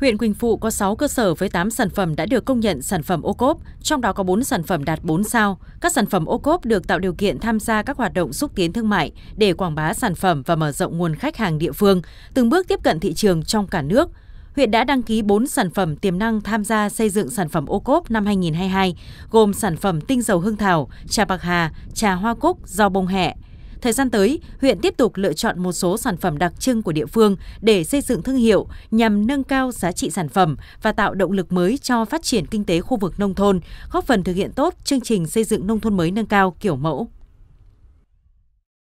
Huyện Quỳnh Phụ có 6 cơ sở với 8 sản phẩm đã được công nhận sản phẩm ô cốp, trong đó có 4 sản phẩm đạt 4 sao. Các sản phẩm ô cốp được tạo điều kiện tham gia các hoạt động xúc tiến thương mại để quảng bá sản phẩm và mở rộng nguồn khách hàng địa phương, từng bước tiếp cận thị trường trong cả nước huyện đã đăng ký 4 sản phẩm tiềm năng tham gia xây dựng sản phẩm ô cốp năm 2022, gồm sản phẩm tinh dầu hương thảo, trà bạc hà, trà hoa cúc, rau bông hẹ. Thời gian tới, huyện tiếp tục lựa chọn một số sản phẩm đặc trưng của địa phương để xây dựng thương hiệu nhằm nâng cao giá trị sản phẩm và tạo động lực mới cho phát triển kinh tế khu vực nông thôn, góp phần thực hiện tốt chương trình xây dựng nông thôn mới nâng cao kiểu mẫu.